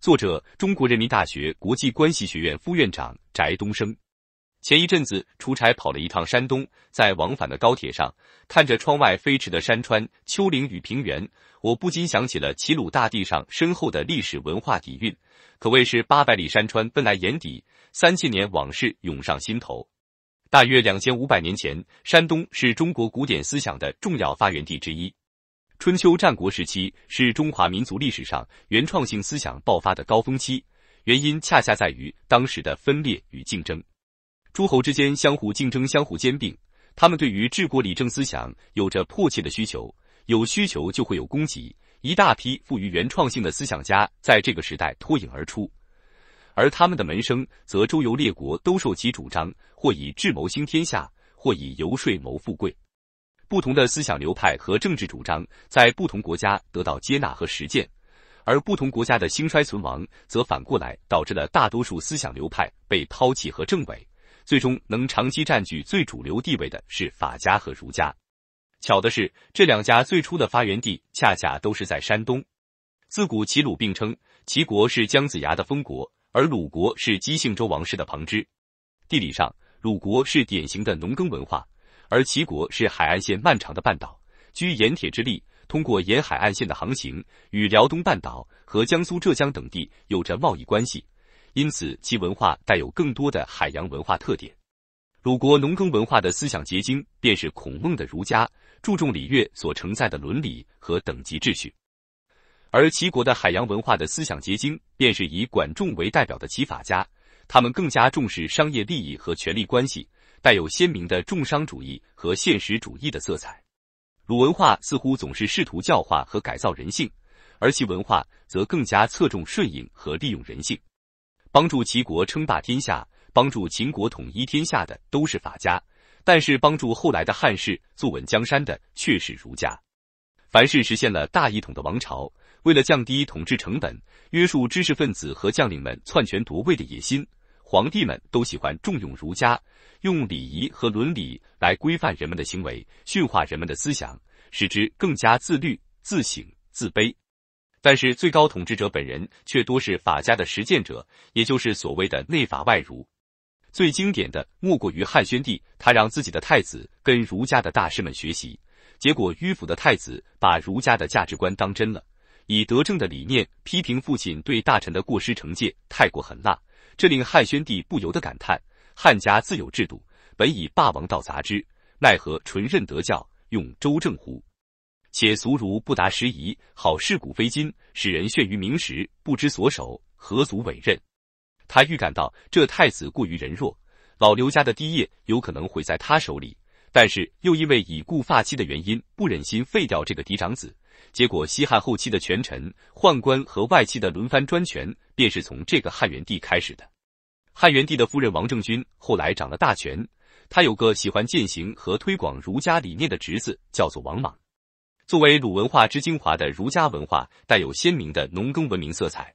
作者中国人民大学国际关系学院副院长翟东升，前一阵子出差跑了一趟山东，在往返的高铁上，看着窗外飞驰的山川、丘陵与平原，我不禁想起了齐鲁大地上深厚的历史文化底蕴，可谓是八百里山川奔来眼底，三千年往事涌上心头。大约两千五百年前，山东是中国古典思想的重要发源地之一。春秋战国时期是中华民族历史上原创性思想爆发的高峰期，原因恰恰在于当时的分裂与竞争。诸侯之间相互竞争，相互兼并，他们对于治国理政思想有着迫切的需求。有需求就会有供给，一大批富于原创性的思想家在这个时代脱颖而出，而他们的门生则周游列国兜售其主张，或以智谋兴天下，或以游说谋富贵。不同的思想流派和政治主张在不同国家得到接纳和实践，而不同国家的兴衰存亡，则反过来导致了大多数思想流派被抛弃和正伪。最终能长期占据最主流地位的是法家和儒家。巧的是，这两家最初的发源地恰恰都是在山东。自古齐鲁并称，齐国是姜子牙的封国，而鲁国是姬姓周王室的旁支。地理上，鲁国是典型的农耕文化。而齐国是海岸线漫长的半岛，居盐铁之利，通过沿海岸线的航行，与辽东半岛和江苏、浙江等地有着贸易关系，因此其文化带有更多的海洋文化特点。鲁国农耕文化的思想结晶便是孔孟的儒家，注重礼乐所承载的伦理和等级秩序；而齐国的海洋文化的思想结晶便是以管仲为代表的齐法家，他们更加重视商业利益和权力关系。带有鲜明的重商主义和现实主义的色彩，鲁文化似乎总是试图教化和改造人性，而其文化则更加侧重顺应和利用人性。帮助齐国称霸天下、帮助秦国统一天下的都是法家，但是帮助后来的汉室坐稳江山的却是儒家。凡是实现了大一统的王朝，为了降低统治成本、约束知识分子和将领们篡权夺位的野心。皇帝们都喜欢重用儒家，用礼仪和伦理来规范人们的行为，驯化人们的思想，使之更加自律、自省、自卑。但是最高统治者本人却多是法家的实践者，也就是所谓的内法外儒。最经典的莫过于汉宣帝，他让自己的太子跟儒家的大师们学习，结果迂腐的太子把儒家的价值观当真了，以德政的理念批评父亲对大臣的过失惩戒太过狠辣。这令汉宣帝不由得感叹：汉家自有制度，本以霸王道杂之，奈何纯任德教，用周正乎？且俗儒不达时宜，好事古非今，使人眩于名实，不知所守，何足委任？他预感到这太子过于仁弱，老刘家的基业有可能毁在他手里，但是又因为已故发妻的原因，不忍心废掉这个嫡长子。结果，西汉后期的权臣、宦官和外戚的轮番专权，便是从这个汉元帝开始的。汉元帝的夫人王政君后来掌了大权，他有个喜欢践行和推广儒家理念的侄子，叫做王莽。作为鲁文化之精华的儒家文化，带有鲜明的农耕文明色彩。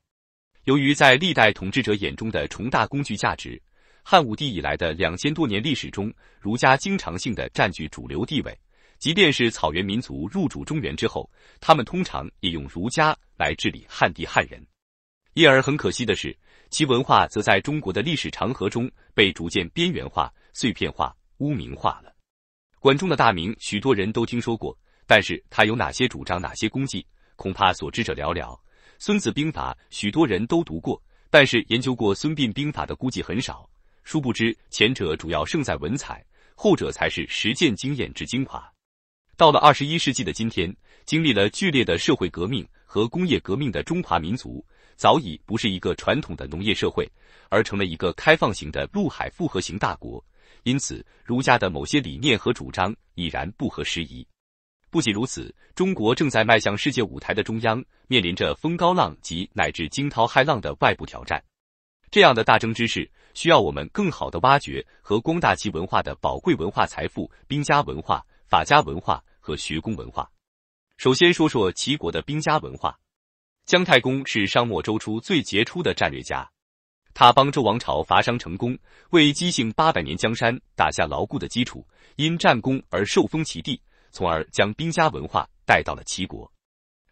由于在历代统治者眼中的重大工具价值，汉武帝以来的两千多年历史中，儒家经常性的占据主流地位。即便是草原民族入主中原之后，他们通常也用儒家来治理汉地汉人，因而很可惜的是，其文化则在中国的历史长河中被逐渐边缘化、碎片化、污名化了。管仲的大名许多人都听说过，但是他有哪些主张、哪些功绩，恐怕所知者寥寥。孙子兵法许多人都读过，但是研究过孙膑兵法的估计很少。殊不知，前者主要胜在文采，后者才是实践经验之精华。到了二十一世纪的今天，经历了剧烈的社会革命和工业革命的中华民族，早已不是一个传统的农业社会，而成了一个开放型的陆海复合型大国。因此，儒家的某些理念和主张已然不合时宜。不仅如此，中国正在迈向世界舞台的中央，面临着风高浪急乃至惊涛骇浪的外部挑战。这样的大争之势，需要我们更好的挖掘和光大其文化的宝贵文化财富——兵家文化。法家文化和学宫文化。首先说说齐国的兵家文化。姜太公是商末周初最杰出的战略家，他帮周王朝伐商成功，为基兴八百年江山打下牢固的基础。因战功而受封齐地，从而将兵家文化带到了齐国。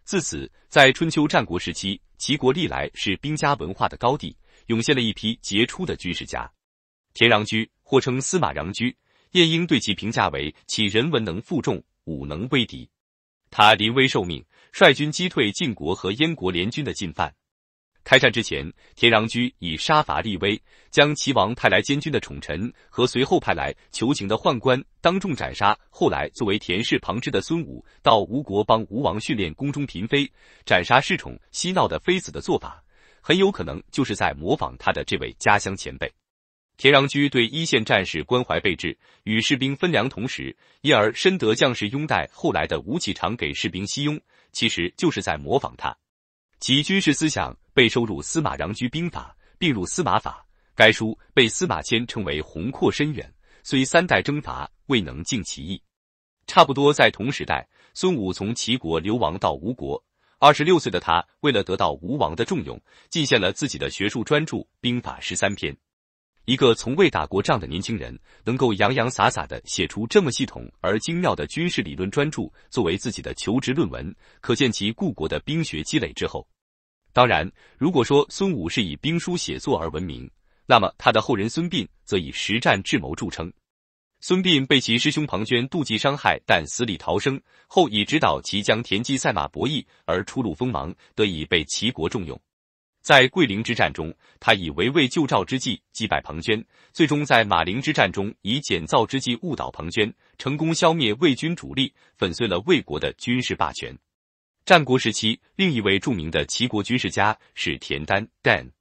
自此，在春秋战国时期，齐国历来是兵家文化的高地，涌现了一批杰出的军事家，田穰苴，或称司马穰苴。晏婴对其评价为：其人文能负重，武能威敌。他临危受命，率军击退晋国和燕国联军的进犯。开战之前，田穰苴以杀伐立威，将齐王派来监军的宠臣和随后派来求情的宦官当众斩杀。后来，作为田氏旁支的孙武到吴国帮吴王训练宫中嫔妃，斩杀侍宠嬉闹的妃子的做法，很有可能就是在模仿他的这位家乡前辈。田穰苴对一线战士关怀备至，与士兵分粮，同时，因而深得将士拥戴。后来的吴起常给士兵西庸，其实就是在模仿他。其军事思想被收入《司马穰苴兵法》，并入《司马法》。该书被司马迁称为“宏阔深远”，虽三代征伐未能尽其意。差不多在同时代，孙武从齐国流亡到吴国。二十六岁的他，为了得到吴王的重用，进献了自己的学术专著《兵法十三篇》。一个从未打过仗的年轻人，能够洋洋洒洒的写出这么系统而精妙的军事理论专著作为自己的求职论文，可见其故国的兵学积累之后。当然，如果说孙武是以兵书写作而闻名，那么他的后人孙膑则以实战智谋著称。孙膑被其师兄庞涓妒忌伤害，但死里逃生后，以指导其将田忌赛马博弈而出露锋芒，得以被齐国重用。在桂陵之战中，他以围魏救赵之计击败庞涓，最终在马陵之战中以减灶之计误导庞涓，成功消灭魏军主力，粉碎了魏国的军事霸权。战国时期，另一位著名的齐国军事家是田丹 n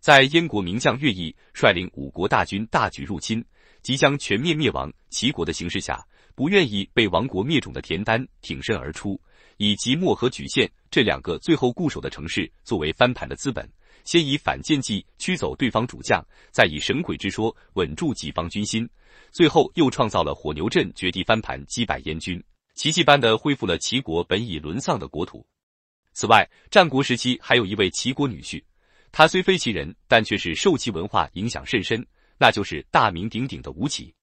在燕国名将乐毅率领五国大军大举入侵，即将全面灭亡齐国的形势下，不愿意被亡国灭种的田丹挺身而出。以即墨和莒县这两个最后固守的城市作为翻盘的资本，先以反间计驱走对方主将，再以神鬼之说稳住己方军心，最后又创造了火牛阵绝地翻盘击败燕军，奇迹般的恢复了齐国本已沦丧的国土。此外，战国时期还有一位齐国女婿，他虽非齐人，但却是受齐文化影响甚深，那就是大名鼎鼎的吴起。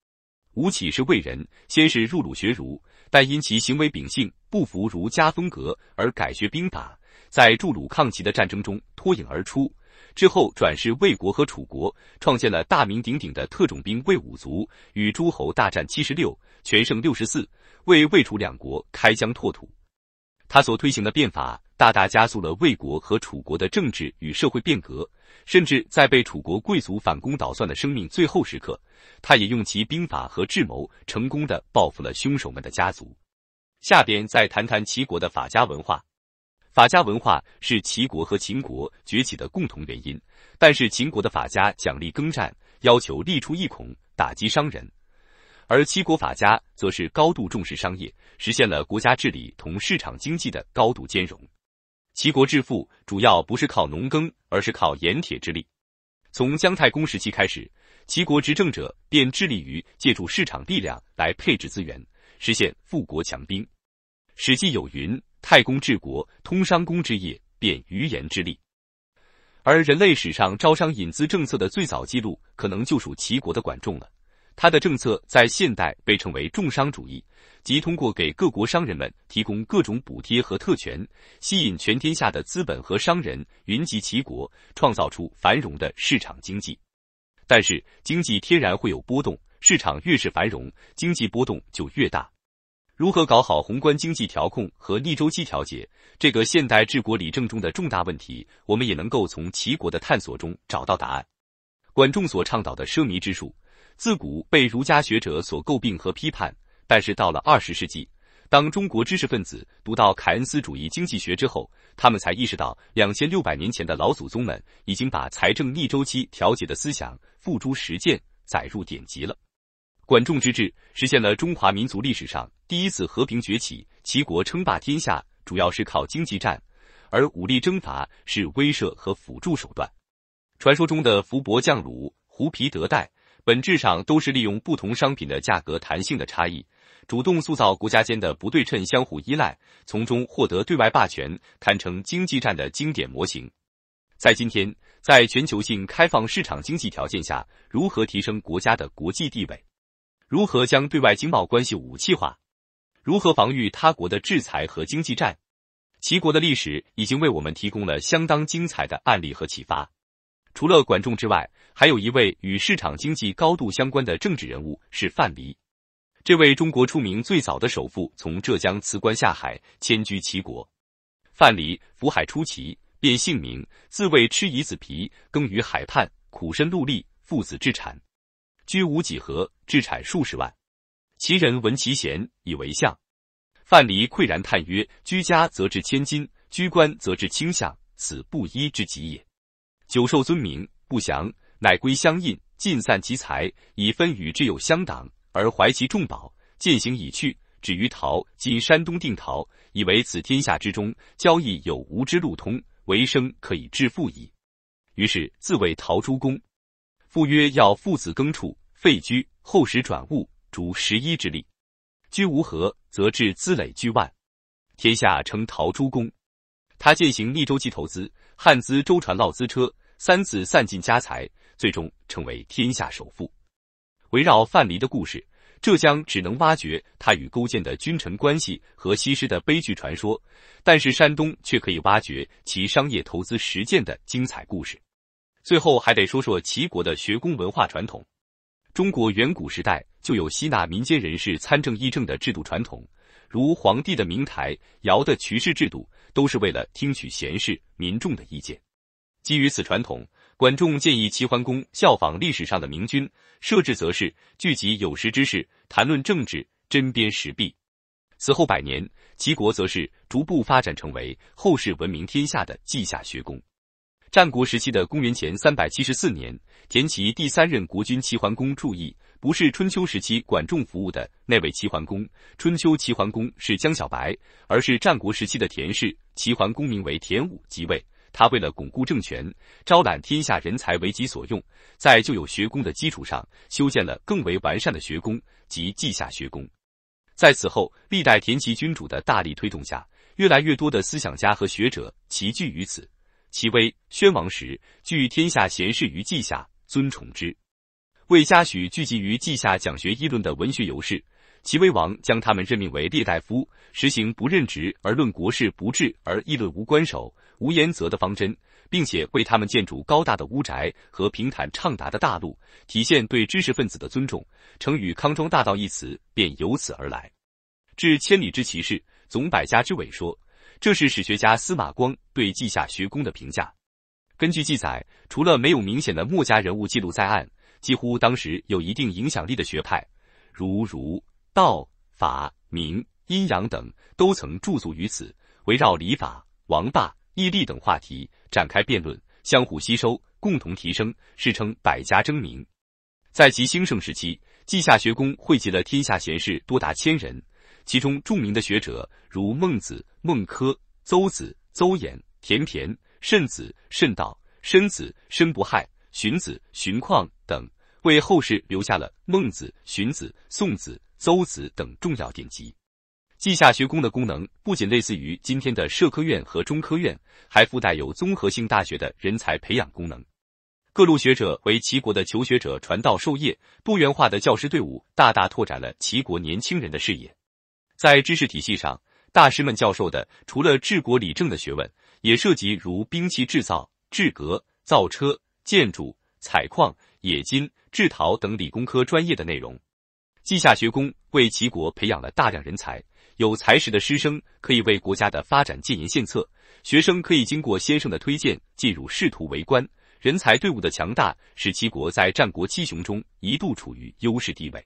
吴起是魏人，先是入鲁学儒。但因其行为秉性不服儒家风格，而改学兵法，在助鲁抗齐的战争中脱颖而出。之后转世魏国和楚国，创建了大名鼎鼎的特种兵魏武卒，与诸侯大战七十六，全胜六十四，为魏楚两国开疆拓土。他所推行的变法，大大加速了魏国和楚国的政治与社会变革。甚至在被楚国贵族反攻倒算的生命最后时刻，他也用其兵法和智谋，成功的报复了凶手们的家族。下边再谈谈齐国的法家文化。法家文化是齐国和秦国崛起的共同原因，但是秦国的法家奖励耕战，要求力出一孔，打击商人。而七国法家则是高度重视商业，实现了国家治理同市场经济的高度兼容。齐国致富主要不是靠农耕，而是靠盐铁之力。从姜太公时期开始，齐国执政者便致力于借助市场力量来配置资源，实现富国强兵。《史记》有云：“太公治国，通商公之业，便于盐之利。”而人类史上招商引资政策的最早记录，可能就属齐国的管仲了。他的政策在现代被称为重商主义，即通过给各国商人们提供各种补贴和特权，吸引全天下的资本和商人云集齐国，创造出繁荣的市场经济。但是，经济天然会有波动，市场越是繁荣，经济波动就越大。如何搞好宏观经济调控和逆周期调节，这个现代治国理政中的重大问题，我们也能够从齐国的探索中找到答案。管仲所倡导的奢靡之术。自古被儒家学者所诟病和批判，但是到了二十世纪，当中国知识分子读到凯恩斯主义经济学之后，他们才意识到，两千六百年前的老祖宗们已经把财政逆周期调节的思想付诸实践，载入典籍了。管仲之治实现了中华民族历史上第一次和平崛起。齐国称霸天下，主要是靠经济战，而武力征伐是威慑和辅助手段。传说中的“福伯将鲁，胡皮得代”。本质上都是利用不同商品的价格弹性的差异，主动塑造国家间的不对称相互依赖，从中获得对外霸权，堪称经济战的经典模型。在今天，在全球性开放市场经济条件下，如何提升国家的国际地位？如何将对外经贸关系武器化？如何防御他国的制裁和经济战？齐国的历史已经为我们提供了相当精彩的案例和启发。除了管仲之外，还有一位与市场经济高度相关的政治人物是范蠡。这位中国出名最早的首富，从浙江辞官下海，迁居齐国。范蠡福海出齐，便姓名，自谓吃夷子皮，耕于海畔，苦身戮力，父子致产，居无几何，致产数十万。其人闻其贤，以为相。范蠡喟然叹曰：“居家则致千金，居官则致卿相，此布衣之极也。久受尊名，不祥。”乃归乡印，尽散其财，以分与之友相党，而怀其重宝，渐行已去，止于陶，今山东定陶，以为此天下之中，交易有无之路通，为生可以致富矣。于是自谓陶朱公。父曰要父子耕处，废居，后时转物，逐十一之力，居无何，则至资累巨万，天下称陶朱公。他践行利周济投资，汉资舟船，涝资车，三子散尽家财。最终成为天下首富。围绕范蠡的故事，浙江只能挖掘他与勾践的君臣关系和西施的悲剧传说；但是山东却可以挖掘其商业投资实践的精彩故事。最后还得说说齐国的学宫文化传统。中国远古时代就有吸纳民间人士参政议政的制度传统，如皇帝的明台、尧的渠氏制度，都是为了听取贤士、民众的意见。基于此传统。管仲建议齐桓公效仿历史上的明君，设置则是聚集有识之士，谈论政治，针砭时弊。此后百年，齐国则是逐步发展成为后世闻名天下的稷下学宫。战国时期的公元前三百七十四年，田齐第三任国君齐桓公注意，不是春秋时期管仲服务的那位齐桓公，春秋齐桓公是江小白，而是战国时期的田氏齐桓公，名为田武，即位。他为了巩固政权，招揽天下人才为己所用，在旧有学宫的基础上，修建了更为完善的学宫及稷下学宫。在此后历代田齐君主的大力推动下，越来越多的思想家和学者齐聚于此。齐威、宣王时，聚天下贤士于稷下，尊崇之，为嘉许聚集于稷下讲学议论的文学游士。齐威王将他们任命为列大夫，实行不任职而论国事，不治而议论无关手无言则的方针，并且为他们建筑高大的屋宅和平坦畅达的大路，体现对知识分子的尊重。成语“康庄大道”一词便由此而来。至千里之奇士，总百家之伟说，这是史学家司马光对稷下学宫的评价。根据记载，除了没有明显的墨家人物记录在案，几乎当时有一定影响力的学派，如如。道、法、名、阴阳等都曾驻足于此，围绕礼法、王霸、义利等话题展开辩论，相互吸收，共同提升，世称百家争鸣。在其兴盛时期，稷下学宫汇集了天下贤士多达千人，其中著名的学者如孟子、孟轲、邹子、邹衍、田骈、慎子、慎道、申子、申不害、荀子、荀况等，为后世留下了《孟子》《荀子》《宋子》。邹子等重要典籍，稷下学宫的功能不仅类似于今天的社科院和中科院，还附带有综合性大学的人才培养功能。各路学者为齐国的求学者传道授业，多元化的教师队伍大大拓展了齐国年轻人的视野。在知识体系上，大师们教授的除了治国理政的学问，也涉及如兵器制造、制革、造车、建筑、采矿、冶金、制陶等理工科专业的内容。稷下学宫为齐国培养了大量人才，有才识的师生可以为国家的发展建言献策，学生可以经过先生的推荐进入仕途为官。人才队伍的强大，使齐国在战国七雄中一度处于优势地位。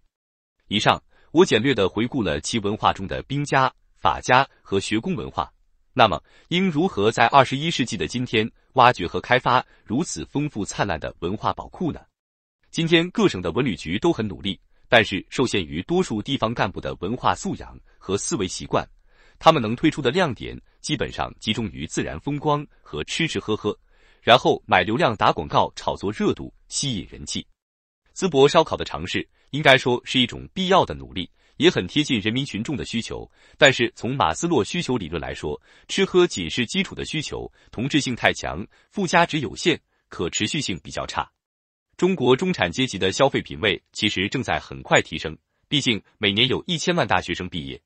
以上，我简略的回顾了齐文化中的兵家、法家和学宫文化。那么，应如何在二十一世纪的今天挖掘和开发如此丰富灿烂的文化宝库呢？今天，各省的文旅局都很努力。但是受限于多数地方干部的文化素养和思维习惯，他们能推出的亮点基本上集中于自然风光和吃吃喝喝，然后买流量打广告炒作热度吸引人气。淄博烧烤的尝试应该说是一种必要的努力，也很贴近人民群众的需求。但是从马斯洛需求理论来说，吃喝仅是基础的需求，同质性太强，附加值有限，可持续性比较差。中国中产阶级的消费品味其实正在很快提升，毕竟每年有一千万大学生毕业。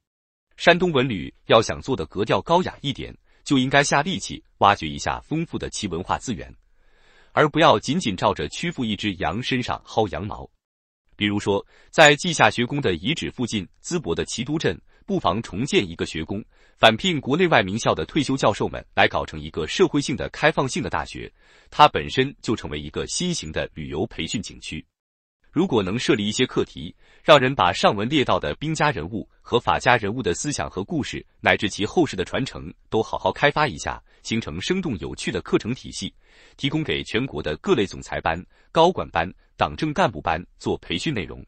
山东文旅要想做的格调高雅一点，就应该下力气挖掘一下丰富的其文化资源，而不要仅仅照着屈服一只羊身上薅羊毛。比如说，在稷下学宫的遗址附近，淄博的齐都镇。不妨重建一个学宫，返聘国内外名校的退休教授们来搞成一个社会性的、开放性的大学。它本身就成为一个新型的旅游培训景区。如果能设立一些课题，让人把上文列到的兵家人物和法家人物的思想和故事，乃至其后世的传承，都好好开发一下，形成生动有趣的课程体系，提供给全国的各类总裁班、高管班、党政干部班做培训内容。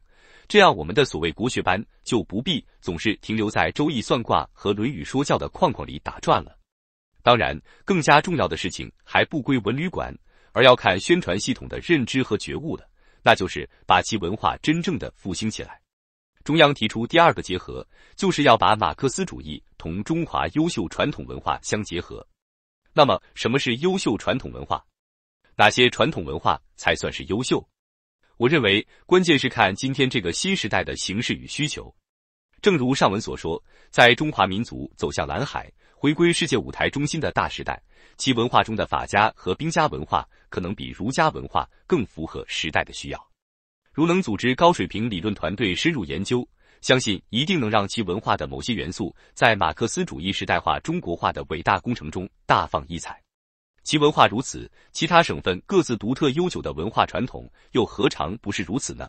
这样，我们的所谓国学班就不必总是停留在《周易》算卦和《论语》说教的框框里打转了。当然，更加重要的事情还不归文旅管，而要看宣传系统的认知和觉悟了，那就是把其文化真正的复兴起来。中央提出第二个结合，就是要把马克思主义同中华优秀传统文化相结合。那么，什么是优秀传统文化？哪些传统文化才算是优秀？我认为，关键是看今天这个新时代的形势与需求。正如上文所说，在中华民族走向蓝海、回归世界舞台中心的大时代，其文化中的法家和兵家文化可能比儒家文化更符合时代的需要。如能组织高水平理论团队深入研究，相信一定能让其文化的某些元素在马克思主义时代化、中国化的伟大工程中大放异彩。其文化如此，其他省份各自独特悠久的文化传统，又何尝不是如此呢？